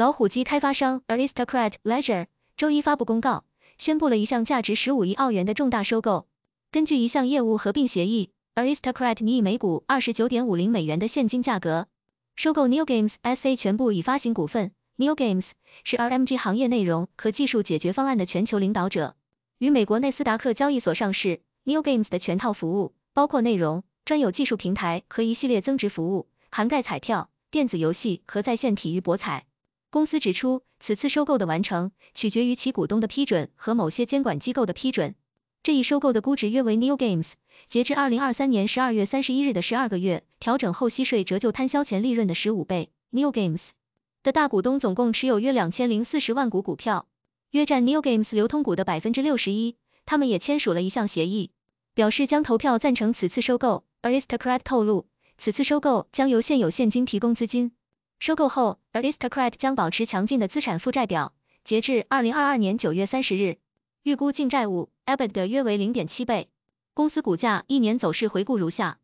老虎机开发商 Aristocrat Leisure 周一发布公告，宣布了一项价值十五亿澳元的重大收购。根据一项业务合并协议，Aristocrat 以每股二十九点五零美元的现金价格，收购 New Games SA 全部已发行股份。New Games 是 R M G 行业内容和技术解决方案的全球领导者，于美国纳斯达克交易所上市。New Games 的全套服务包括内容、专有技术平台和一系列增值服务，涵盖彩票、电子游戏和在线体育博彩。公司指出，此次收购的完成取决于其股东的批准和某些监管机构的批准。这一收购的估值约为 New Games 截至二零二三年十二月三十一日的十二个月调整后息税折旧摊销前利润的十五倍。New Games 的大股东总共持有约两千零四十万股股票，约占 New Games 流通股的百分之六十一。他们也签署了一项协议，表示将投票赞成此次收购。a r i s t o c r a t 透露，此次收购将由现有现金提供资金。收购后 a r i s t o c r a t 将保持强劲的资产负债表。截至二零二二年九月三十日，预估净债务 /EBIT 约为零点七倍。公司股价一年走势回顾如下。